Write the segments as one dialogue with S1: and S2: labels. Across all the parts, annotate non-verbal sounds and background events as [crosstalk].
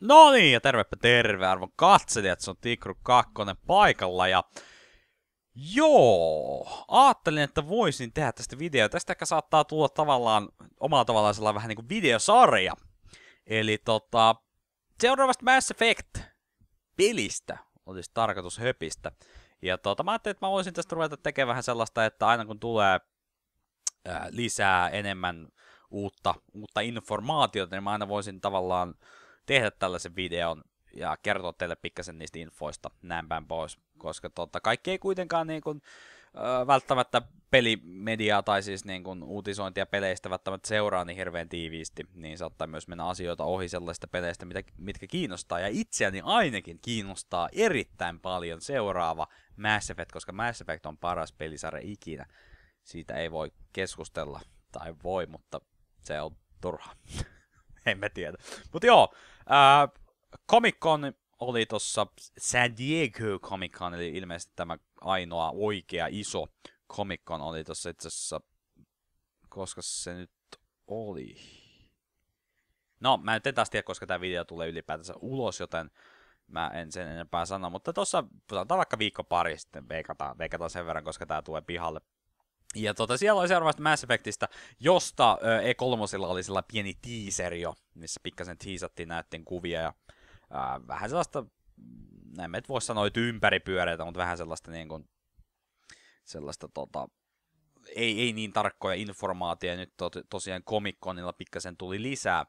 S1: No niin, ja tervepä terve arvon katselijat, se on Tikru Kakkonen paikalla ja joo, ajattelin, että voisin tehdä tästä videoa. Tästä ehkä saattaa tulla tavallaan omalla tavallaan sellainen vähän niin kuin videosarja. Eli tota, seuraavasta Mass Effect-pelistä olisi tarkoitus höpistä. Ja tota, mä ajattelin, että mä voisin tästä ruveta tekemään vähän sellaista, että aina kun tulee ää, lisää enemmän uutta, uutta informaatiota, niin mä aina voisin tavallaan tehdä tällaisen videon ja kertoa teille pikkasen niistä infoista näin päin pois, koska tota, kaikki ei kuitenkaan niin kuin, ö, välttämättä pelimediaa tai siis niin kuin uutisointia peleistä välttämättä seuraa niin hirveän tiiviisti, niin saattaa myös mennä asioita ohi sellaisista peleistä, mitä, mitkä kiinnostaa. Ja itseäni ainakin kiinnostaa erittäin paljon seuraava Mass Effect, koska Mass Effect on paras pelisarja ikinä. Siitä ei voi keskustella, tai voi, mutta se on turha. [laughs] en mä tiedä. Mutta joo, Äh, Comic Con oli tuossa San Diego Comic Con, eli ilmeisesti tämä ainoa oikea iso Comic Con oli tuossa itse asiassa, koska se nyt oli. No, mä nyt en taas tiedä, koska tämä video tulee ylipäätänsä ulos, joten mä en sen enempää sano, mutta tuossa sanotaan vaikka viikko pari sitten veikataan, veikataan sen verran, koska tämä tulee pihalle ja tota, siellä oli seuraavasta Mass Effectistä, josta e 3 oli sillä pieni teaser jo, missä pikkasen teasattiin näiden kuvia ja ää, vähän sellaista, mm, en mä voi sanoa, että ympäripyöreitä, mutta vähän sellaista niin kuin, sellaista tota, ei, ei niin tarkkoja informaatioja. Nyt to, tosiaan komikkonilla pikkasen tuli lisää.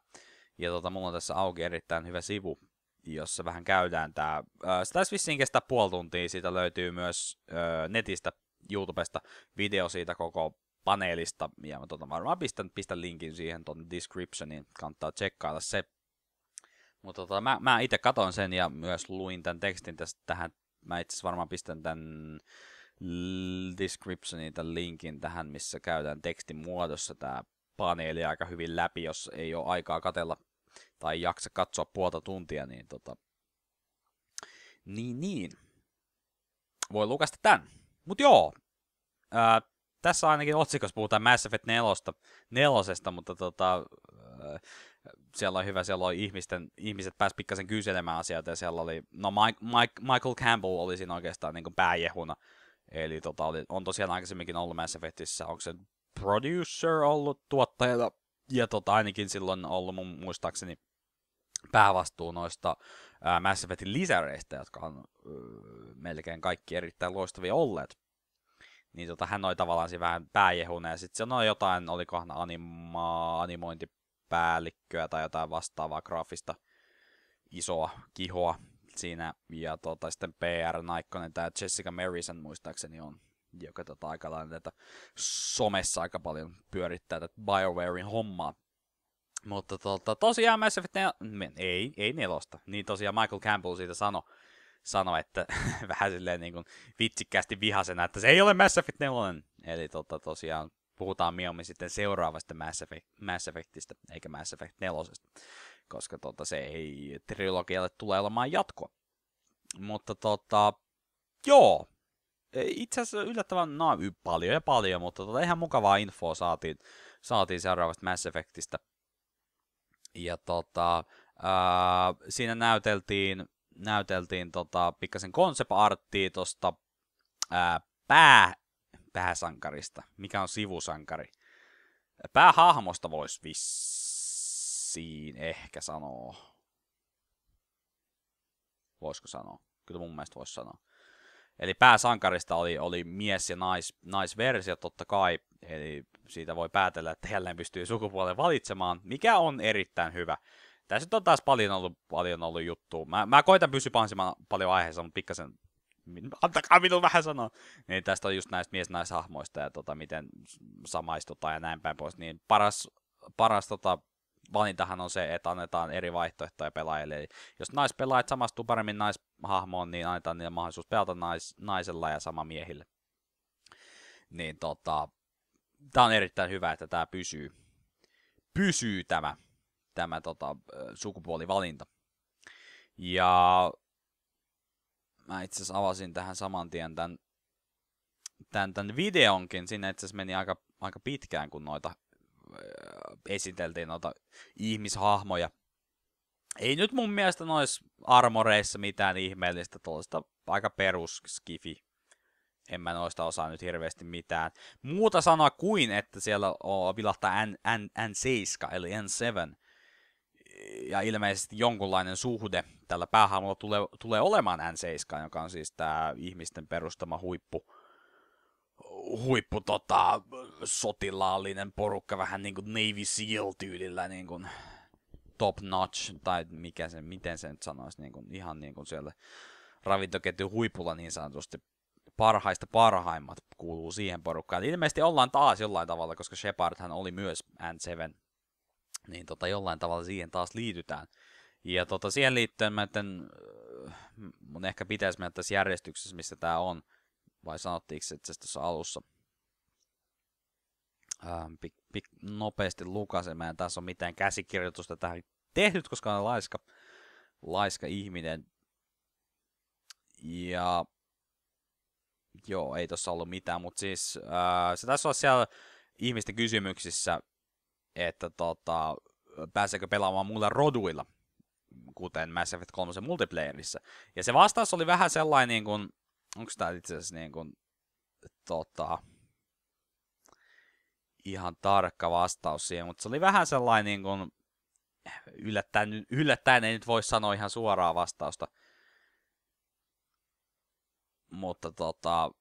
S1: Ja tota, mulla on tässä auki erittäin hyvä sivu, jossa vähän käydään tää. Ää, sitä taisi vissiin kestää puoli tuntia. Siitä löytyy myös ää, netistä YouTubesta video siitä koko paneelista, ja mä tota, varmaan pistän, pistän linkin siihen tuonne descriptioniin, kannattaa tsekkailla se. Mutta tota, mä, mä itse katon sen ja myös luin tämän tekstin tästä tähän, mä itse varmaan pistän tämän descriptioniin tämän linkin tähän, missä käytän tekstin muodossa tämä paneeli aika hyvin läpi, jos ei ole aikaa katella tai jaksa katsoa puolta tuntia, niin tota, niin niin, voi lukasta tämän. Mut joo, ää, tässä ainakin otsikossa puhutaan Mass Effect 4, nelosesta, mutta tota, ää, siellä on hyvä, siellä on ihmisten, ihmiset pääs pikkasen kyselemään asioita ja siellä oli, no Mike, Mike, Michael Campbell oli siinä oikeastaan niin kuin pääjehuna. Eli tota, oli, on tosiaan aikaisemminkin ollut Mass Effectissä, onko se producer ollut tuottajana ja tota, ainakin silloin ollut mun muistaakseni päävastuu noista ää, Mass Effectin lisäreistä, jotka on öö, melkein kaikki erittäin loistavia olleet. Niin tota, hän oli tavallaan siinä vähän pääjehuna ja sitten sanoi jotain, olikohan anima, animointipäällikköä tai jotain vastaavaa graafista isoa kihoa siinä. Ja tota, sitten PR Naikkonen tai Jessica Marysen muistaakseni on, joka tota, aika lailla tätä somessa aika paljon pyörittää tätä BioWarein hommaa. Mutta tuolta, tosiaan Mass Effect, nel- ei, ei nelosta, niin tosiaan Michael Campbell siitä sanoi, sano, että [laughs] vähän silleen niin kuin vitsikkäästi vihasena, että se ei ole Mass Effect 4. Eli tota, tosiaan puhutaan mieluummin sitten seuraavasta Mass, Effect, Mass Effectistä, eikä Mass Effect 4. Koska tota, se ei trilogialle tule olemaan jatkoa. Mutta tota, joo, e, itse asiassa yllättävän no, paljon ja paljon, mutta tota, ihan mukavaa infoa saatiin, saatiin seuraavasta Mass Effectistä ja tota, ää, siinä näyteltiin, näyteltiin tota, pikkasen konsepaarttia tuosta pää, pääsankarista, mikä on sivusankari. Päähahmosta voisi vissiin ehkä sanoa. Voisiko sanoa? Kyllä mun mielestä voisi sanoa. Eli pääsankarista oli, oli mies- ja nais, naisversio totta kai. Eli siitä voi päätellä, että jälleen pystyy sukupuolen valitsemaan, mikä on erittäin hyvä. Tässä on taas paljon ollut, paljon ollut juttu. Mä, mä koitan pysyä paljon aiheessa, mutta pikkasen antakaa minun vähän sanoa. Niin tästä on just näistä mies-naishahmoista ja tota, miten samaistutaan ja näin päin pois. Niin paras, paras tota, valintahan on se, että annetaan eri vaihtoehtoja pelaajille. Eli jos naispelaajat samastuu paremmin naishahmoon, niin annetaan niille mahdollisuus pelata nais, naisella ja sama miehille. Niin tota, tämä on erittäin hyvä, että tämä pysyy, pysyy tämä, tämä tota, sukupuolivalinta. Ja mä itse asiassa avasin tähän saman tien tämän, tämän, tämän videonkin. Sinne itse asiassa meni aika, aika pitkään, kun noita äh, esiteltiin noita ihmishahmoja. Ei nyt mun mielestä nois armoreissa mitään ihmeellistä, tuollaista aika perus skifi en mä noista osaa nyt hirveästi mitään. Muuta sanaa kuin, että siellä on vilahtaa N, N, N7, eli N7. Ja ilmeisesti jonkunlainen suhde tällä päähahmolla tulee, tulee olemaan N7, joka on siis tämä ihmisten perustama huippu, huippu tota, sotilaallinen porukka, vähän niin kuin Navy SEAL-tyylillä, niin kuin top notch, tai mikä se, miten se nyt sanoisi, niin kuin, ihan niin kuin siellä ravintoketjun huipulla niin sanotusti parhaista parhaimmat kuuluu siihen porukkaan. Eli ilmeisesti ollaan taas jollain tavalla, koska Shepardhan oli myös N7, niin tota, jollain tavalla siihen taas liitytään. Ja tota, siihen liittyen mä etten, äh, mun ehkä pitäisi mennä tässä järjestyksessä, missä tämä on, vai sanottiinko se itse tuossa alussa. Ähm, pik, pik, nopeasti lukasemaan, tässä on mitään käsikirjoitusta tähän tehnyt, koska on laiska, laiska ihminen. Ja Joo, ei tossa ollut mitään, mutta siis äh, se tässä on siellä ihmisten kysymyksissä, että tota, pääseekö pelaamaan muilla roduilla, kuten Mass Effect 3 multiplayerissa. Ja se vastaus oli vähän sellainen, niin kuin, onko tämä itse asiassa niin kuin, tota, ihan tarkka vastaus siihen, mutta se oli vähän sellainen niin kuin, yllättäen, yllättäen ei nyt voi sanoa ihan suoraa vastausta, mutta tota...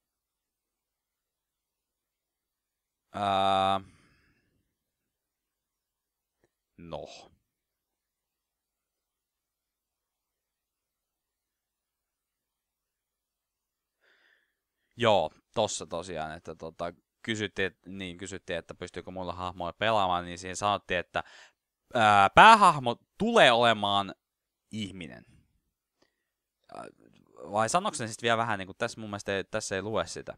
S1: Ää, no. Joo, tossa tosiaan, että tota, kysyttiin, niin kysyttiin, että pystyykö mulla hahmoja pelaamaan, niin siinä sanottiin, että ää, päähahmo tulee olemaan ihminen vai sanoksi ne sitten vielä vähän, niin kuin tässä mun mielestä ei, tässä ei lue sitä.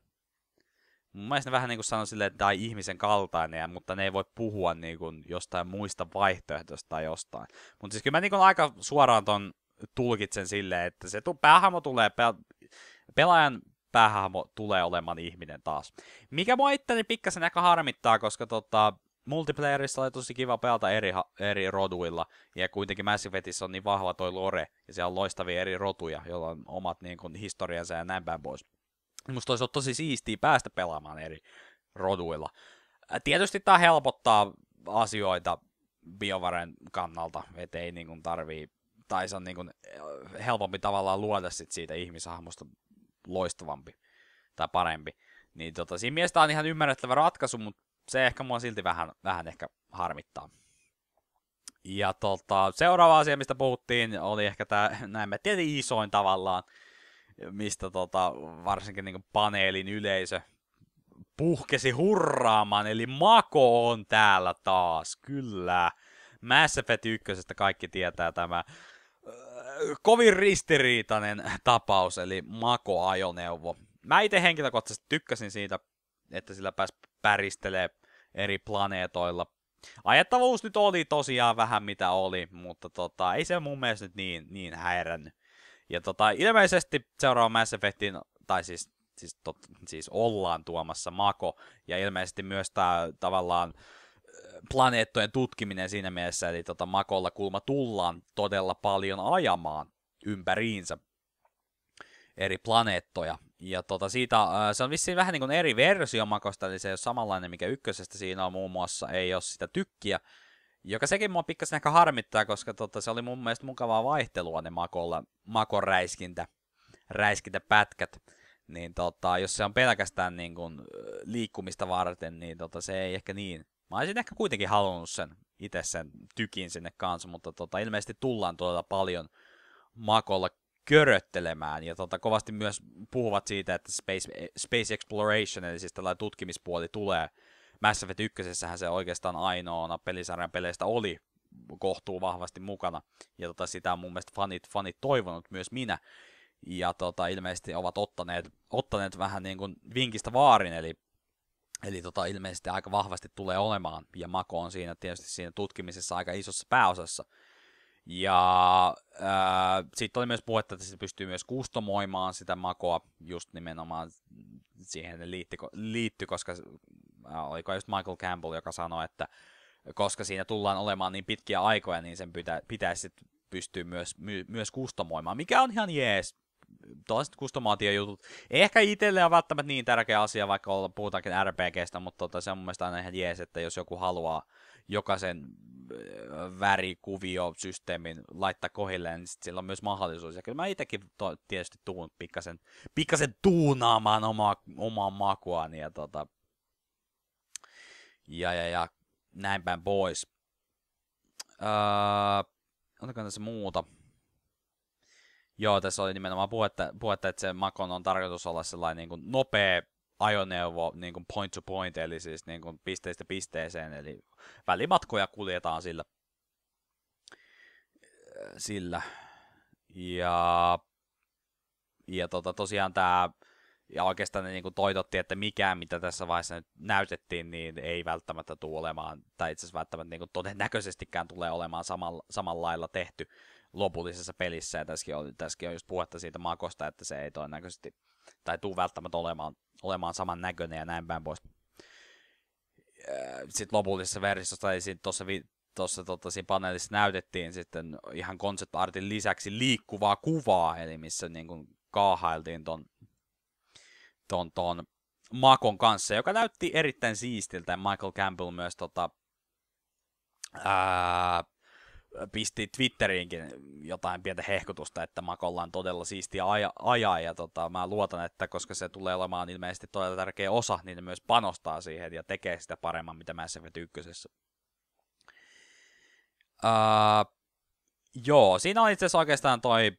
S1: Mun mielestä ne vähän niin kuin sanoo silleen, että tämä ihmisen kaltainen, mutta ne ei voi puhua niin kuin jostain muista vaihtoehdosta tai jostain. Mutta siis kyllä mä niin kuin aika suoraan ton tulkitsen silleen, että se tu- päähahmo tulee, pel- pelaajan päähahmo tulee olemaan ihminen taas. Mikä mua itteni pikkasen aika harmittaa, koska tota, multiplayerissa oli tosi kiva pelata eri, eri roduilla, ja kuitenkin Mass Effectissä on niin vahva toi lore, ja siellä on loistavia eri rotuja, joilla on omat niin kun, historiansa ja näin päin pois. Musta olisi tosi siistiä päästä pelaamaan eri roduilla. Äh, tietysti tämä helpottaa asioita BioVaren kannalta, ettei ei niin kuin, tarvii, tai se on niin kuin, äh, helpompi tavallaan luoda sit siitä ihmisahmosta loistavampi tai parempi. Niin tota, siinä mielessä on ihan ymmärrettävä ratkaisu, mutta se ehkä mua silti vähän, vähän ehkä harmittaa. Ja tota, seuraava asia, mistä puhuttiin, oli ehkä tämä, [laughs] näin mä tietenkin isoin tavallaan, mistä tota, varsinkin niin paneelin yleisö puhkesi hurraamaan, eli Mako on täällä taas, kyllä. Mass Effect 1 kaikki tietää tämä öö, kovin ristiriitainen tapaus, eli Mako-ajoneuvo. Mä itse henkilökohtaisesti tykkäsin siitä, että sillä pääsi päristelee eri planeetoilla. Ajattavuus nyt oli tosiaan vähän mitä oli, mutta tota, ei se mun mielestä nyt niin, niin häirännyt. Ja tota, ilmeisesti seuraava Mass Effectin, tai siis, siis, tot, siis ollaan tuomassa Mako, ja ilmeisesti myös tämä tavallaan planeettojen tutkiminen siinä mielessä, eli tota, Makolla kulma tullaan todella paljon ajamaan ympäriinsä eri planeettoja, ja tota, siitä, äh, se on vissiin vähän niin kuin eri versio makosta, eli se ei ole samanlainen, mikä ykkösestä siinä on muun muassa, ei ole sitä tykkiä. Joka sekin mua pikkasen ehkä harmittaa, koska tota, se oli mun mielestä mukavaa vaihtelua ne makolla, makon räiskintä, räiskintä pätkät. Niin tota, jos se on pelkästään niin kuin, äh, liikkumista varten, niin tota, se ei ehkä niin. Mä olisin ehkä kuitenkin halunnut sen itse sen tykin sinne kanssa, mutta tota, ilmeisesti tullaan tuolla paljon makolla köröttelemään. Ja tota, kovasti myös puhuvat siitä, että space, space exploration, eli siis tällainen tutkimispuoli tulee. Mass Effect 1 se oikeastaan ainoana pelisarjan peleistä oli kohtuu vahvasti mukana. Ja tota, sitä on mun mielestä fanit, fanit toivonut, myös minä. Ja tota, ilmeisesti ovat ottaneet, ottaneet vähän niin kuin vinkistä vaarin, eli Eli tota, ilmeisesti aika vahvasti tulee olemaan, ja Mako on siinä tietysti siinä tutkimisessa aika isossa pääosassa. Ja äh, sitten oli myös puhetta, että se pystyy myös kustomoimaan sitä makoa just nimenomaan siihen liitty, liitty koska äh, oliko just Michael Campbell, joka sanoi, että koska siinä tullaan olemaan niin pitkiä aikoja, niin sen pitä, pitäisi pystyä myös, my, myös kustomoimaan, mikä on ihan jees. Tuollaiset kustomaatiojutut. Ehkä itselle on välttämättä niin tärkeä asia, vaikka olla, puhutaankin RPGstä, mutta tota, se on mun mielestä aina ihan jees, että jos joku haluaa jokaisen värikuvio systeemin laittaa kohilleen, niin sillä on myös mahdollisuus. Ja kyllä mä itsekin to, tietysti tuun pikkasen, pikkasen tuunaamaan omaa, omaa makuani ja, tota, ja, ja, ja näin päin pois. Öö, otakaa tässä muuta. Joo, tässä oli nimenomaan puhetta, puhetta että se makon on tarkoitus olla sellainen niin kuin nopea ajoneuvo niin kuin point to point, eli siis niin kuin pisteestä pisteeseen, eli välimatkoja kuljetaan sillä. sillä. Ja, ja tota, tosiaan tämä, ja oikeastaan ne niin kuin toitottiin, että mikään mitä tässä vaiheessa nyt näytettiin, niin ei välttämättä tule olemaan, tai itse asiassa välttämättä niin kuin todennäköisestikään tulee olemaan samalla, samanlailla tehty lopullisessa pelissä, ja tässäkin on, tässäkin on just puhetta siitä makosta, että se ei todennäköisesti tai tuu välttämättä olemaan, olemaan saman näköinen ja näin päin pois. Äh, sitten lopullisessa versiossa, tai tuossa vi- tuossa tota, siinä paneelissa näytettiin sitten ihan artin lisäksi liikkuvaa kuvaa, eli missä niin kuin kaahailtiin ton, ton, ton Makon kanssa, joka näytti erittäin siistiltä. Michael Campbell myös tota, ää, pisti Twitteriinkin jotain pientä hehkutusta, että Makolla on todella siistiä aja, ajaa, ja tota, mä luotan, että koska se tulee olemaan ilmeisesti todella tärkeä osa, niin ne myös panostaa siihen ja tekee sitä paremman mitä Mass Effect 1. Uh, joo, siinä on itse asiassa oikeastaan toi,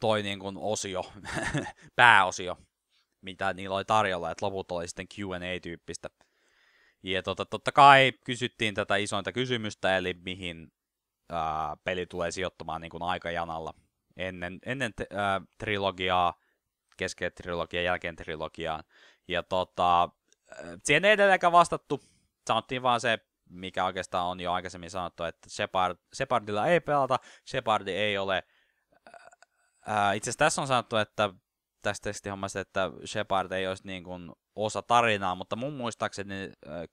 S1: toi niin kuin osio, [laughs] pääosio, mitä niillä oli tarjolla, että loput oli sitten Q&A-tyyppistä ja tota, totta kai kysyttiin tätä isointa kysymystä, eli mihin ää, peli tulee sijoittumaan niin kuin aikajanalla. Ennen, ennen te, ää, trilogiaa, kesken trilogiaa, jälkeen trilogiaan. Ja tota, siihen ei edelleenkään vastattu. Sanottiin vaan se, mikä oikeastaan on jo aikaisemmin sanottu, että Shepard, Shepardilla ei pelata, Shepardi ei ole... itse asiassa tässä on sanottu, että tästä testihommasta, että Shepard ei olisi niin kuin osa tarinaa, mutta mun muistaakseni äh,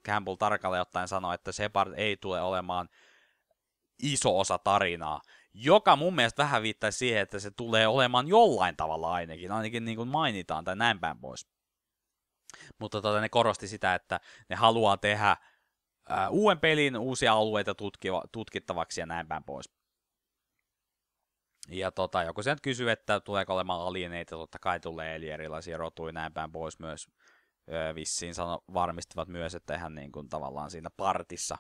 S1: Campbell tarkalleen ottaen sanoi, että Shepard ei tule olemaan iso osa tarinaa, joka mun mielestä vähän viittaa siihen, että se tulee olemaan jollain tavalla ainakin, ainakin niin kuin mainitaan tai näin päin pois. Mutta tota, ne korosti sitä, että ne haluaa tehdä ää, äh, uuden pelin uusia alueita tutkiva, tutkittavaksi ja näin päin pois. Ja tota, joku sen kysyy, että tuleeko olemaan alieneita, totta kai tulee, eli erilaisia rotuja näin päin pois myös. Öö, vissiin sano, varmistavat myös, että eihän niin kuin, tavallaan siinä partissa,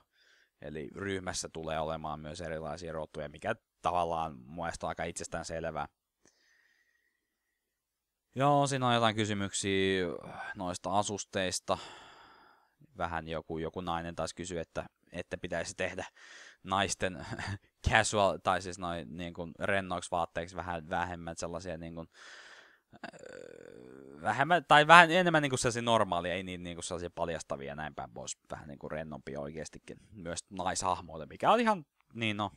S1: eli ryhmässä tulee olemaan myös erilaisia rotuja, mikä tavallaan muista aika itsestään selvää. Joo, siinä on jotain kysymyksiä noista asusteista, vähän joku, joku nainen taas kysyy, että, että pitäisi tehdä naisten [laughs] casual, tai siis noin niin kuin rennoiksi vaatteiksi vähän vähemmän sellaisia niin kuin, äh, vähemmän, tai vähän enemmän niin kuin sellaisia normaalia, ei niin, niin kuin sellaisia paljastavia näin päin pois, vähän niin kuin rennompi oikeastikin, myös naishahmoille, mikä on ihan, niin no,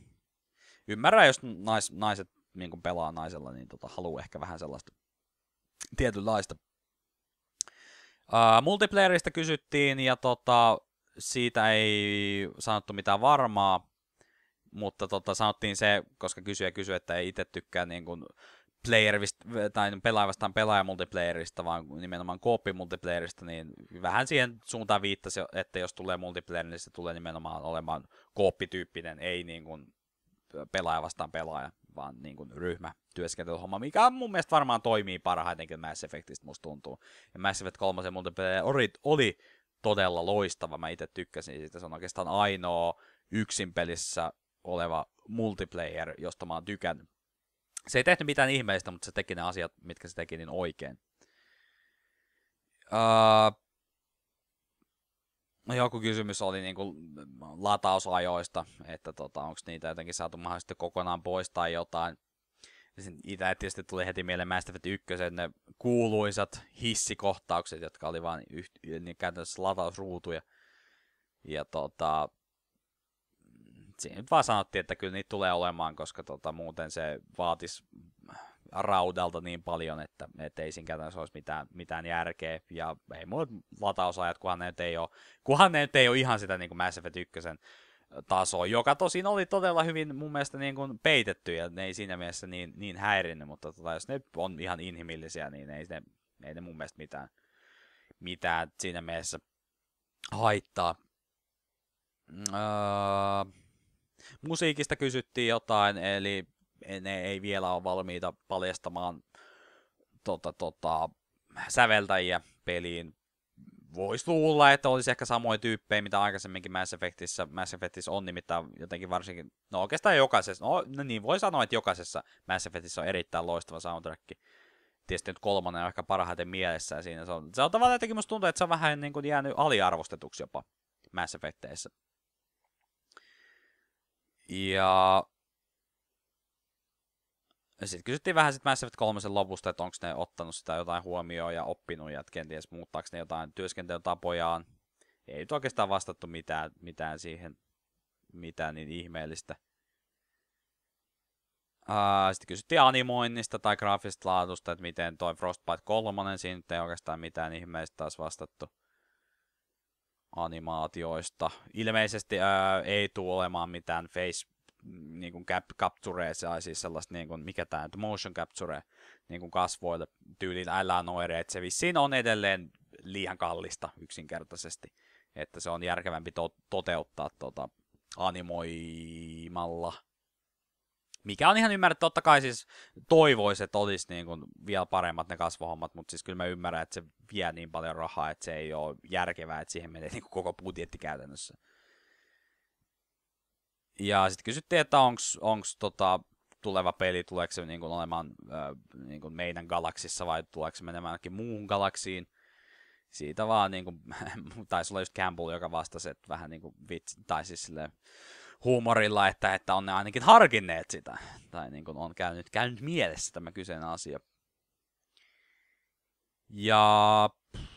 S1: ymmärrän, jos nais, naiset niin kuin pelaa naisella, niin tota, haluaa ehkä vähän sellaista tietynlaista multiplayerista kysyttiin ja tota, siitä ei sanottu mitään varmaa, mutta tota, sanottiin se, koska kysyjä kysyi, että ei itse tykkää niin kuin player, tai pelaavastaan pelaaja multiplayerista, vaan nimenomaan kooppi multiplayerista, niin vähän siihen suuntaan viittasi, että jos tulee multiplayer, niin se tulee nimenomaan olemaan kooppityyppinen, ei niin kuin pelaaja vastaan pelaaja vaan niin kuin työskentelyhomma, mikä mun mielestä varmaan toimii parhaiten Mass Effectistä musta tuntuu. Ja Mass Effect 3 muuten oli, oli todella loistava, mä itse tykkäsin siitä, se on oikeastaan ainoa yksin pelissä oleva multiplayer, josta mä oon tykännyt. Se ei tehnyt mitään ihmeistä, mutta se teki ne asiat, mitkä se teki, niin oikein. Uh, No joku kysymys oli niin kuin latausajoista, että tota, onko niitä jotenkin saatu mahdollisesti kokonaan pois tai jotain. Itä tietysti tuli heti mieleen Mass Effect 1, ne kuuluisat hissikohtaukset, jotka oli vain niin käytännössä latausruutuja. Ja tota, siinä nyt vaan sanottiin, että kyllä niitä tulee olemaan, koska tota, muuten se vaatisi raudalta niin paljon, että, että ei siinä käytännössä olisi mitään, mitään järkeä. Ja ei mulla latausajat, kunhan ne nyt ei ole, kunhan ne nyt ei ole ihan sitä niin kuin Mass Effect 1 tasoa, joka tosin oli todella hyvin mun mielestä niin kuin peitetty ja ne ei siinä mielessä niin, niin häirinnyt, mutta tota, jos ne on ihan inhimillisiä, niin ei ne, ei ne mun mielestä mitään, mitään siinä mielessä haittaa. Öö, musiikista kysyttiin jotain, eli ne ei vielä ole valmiita paljastamaan tota, tota, säveltäjiä peliin. Voisi luulla, että olisi ehkä samoja tyyppejä, mitä aikaisemminkin Mass Effectissä, Mass Effectissä on, nimittäin jotenkin varsinkin, no oikeastaan jokaisessa, no, no niin voi sanoa, että jokaisessa Mass Effectissä on erittäin loistava soundtrack. Tietysti nyt kolmannen on ehkä parhaiten mielessä ja siinä se on, se on tavallaan jotenkin musta tuntuu, että se on vähän niin kuin jäänyt aliarvostetuksi jopa Mass Effectissä. Ja sitten kysyttiin vähän sitten Mass Effect 3 lopusta, että onko ne ottanut sitä jotain huomioon ja oppinut ja kenties muuttaako ne jotain työskentelytapojaan. Ei nyt oikeastaan vastattu mitään, mitään siihen, mitään niin ihmeellistä. Uh, sitten kysyttiin animoinnista tai graafisesta laadusta, että miten toi Frostbite 3, siinä ei oikeastaan mitään ihmeistä taas vastattu animaatioista. Ilmeisesti uh, ei tule olemaan mitään face niin kuin cap, capture, siis sellaista, niin kuin, mikä tämä motion capture niin kuin kasvoille tyyliin älä noire, että se vissiin on edelleen liian kallista yksinkertaisesti, että se on järkevämpi to- toteuttaa tota, animoimalla. Mikä on ihan ymmärretty, totta kai siis toivoisi, että olisi niin kuin vielä paremmat ne kasvohommat, mutta siis kyllä mä ymmärrän, että se vie niin paljon rahaa, että se ei ole järkevää, että siihen menee niin kuin koko budjetti käytännössä. Ja sitten kysyttiin, että onko tota, tuleva peli, tuleeko se niin kuin olemaan äh, niin kuin meidän galaksissa vai tuleeko se menemäänkin muuhun galaksiin. Siitä vaan, niin kuin, [laughs] taisi olla just Campbell, joka vastasi, että vähän niin kuin vitsi, tai siis sille huumorilla, että, että on ne ainakin harkinneet sitä, tai niin kuin on käynyt, käynyt mielessä tämä kyseinen asia. Ja pff,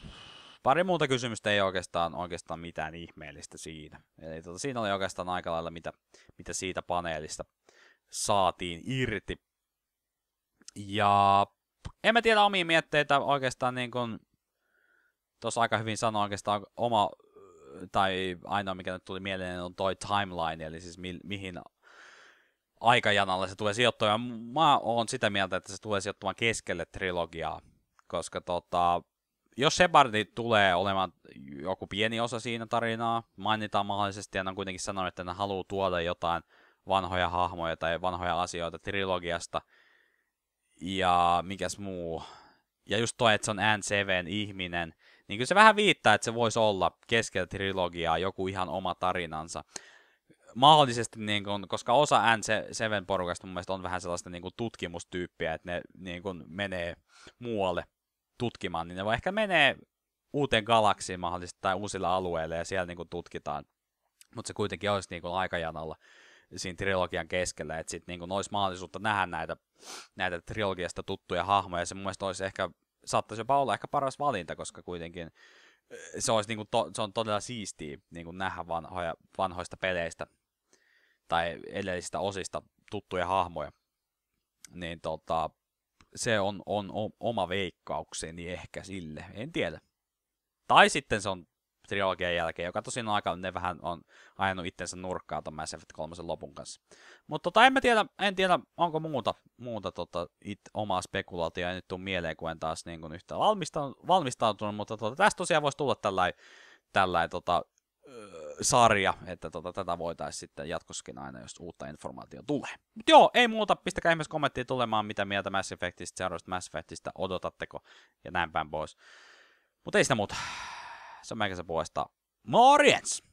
S1: Pari muuta kysymystä ei oikeastaan, oikeastaan mitään ihmeellistä siinä. Eli tuota, siinä oli oikeastaan aika lailla, mitä, mitä siitä paneelista saatiin irti. Ja en mä tiedä omia mietteitä oikeastaan niin kuin tuossa aika hyvin sanoi oikeastaan oma, tai ainoa mikä nyt tuli mieleen on toi timeline, eli siis mi- mihin aikajanalle se tulee sijoittumaan. Mä oon sitä mieltä, että se tulee sijoittumaan keskelle trilogiaa, koska tota, jos Shepardi tulee olemaan joku pieni osa siinä tarinaa, mainitaan mahdollisesti, ja on kuitenkin sanonut, että ne haluaa tuoda jotain vanhoja hahmoja tai vanhoja asioita trilogiasta, ja mikäs muu, ja just toi, että se on N7 ihminen, niin kyllä se vähän viittaa, että se voisi olla keskellä trilogiaa joku ihan oma tarinansa. Mahdollisesti, niin kun, koska osa N7-porukasta mun mielestä on vähän sellaista niin kun, tutkimustyyppiä, että ne niin kun, menee muualle tutkimaan, niin ne voi ehkä menee uuteen galaksiin mahdollisesti tai uusille alueille ja siellä niinku tutkitaan. Mutta se kuitenkin olisi niinku aikajanalla siinä trilogian keskellä, että sitten niinku olisi mahdollisuutta nähdä näitä, näitä trilogiasta tuttuja hahmoja. Se mun mielestä olisi ehkä, saattaisi jopa olla ehkä paras valinta, koska kuitenkin eh, se, olisi niinku to, se on todella siistiä niinku nähdä vanhoja, vanhoista peleistä tai edellisistä osista tuttuja hahmoja. Niin tota, se on, on, on oma veikkaukseni ehkä sille, en tiedä. Tai sitten se on trilogian jälkeen, joka tosin on aika, ne vähän on ajanut itsensä nurkkaa ton Mass Effect 3 lopun kanssa. Mutta tota, en mä tiedä, en tiedä, onko muuta, muuta tota, it, omaa spekulaatioa, ei nyt tule mieleen, kun en taas niin kuin yhtään valmistautunut, valmistautunut mutta tota, tästä tosiaan voisi tulla tällainen tällai, tota, sarja, että tota, tätä voitaisiin sitten jatkossakin aina, jos uutta informaatiota tulee. Mut joo, ei muuta, pistäkää ihmeessä kommenttia tulemaan, mitä mieltä Mass Effectistä, seuraavasta Mass Effectista odotatteko, ja näin päin pois. Mutta ei sitä muuta. Se on meikänsä puolesta. Morjens!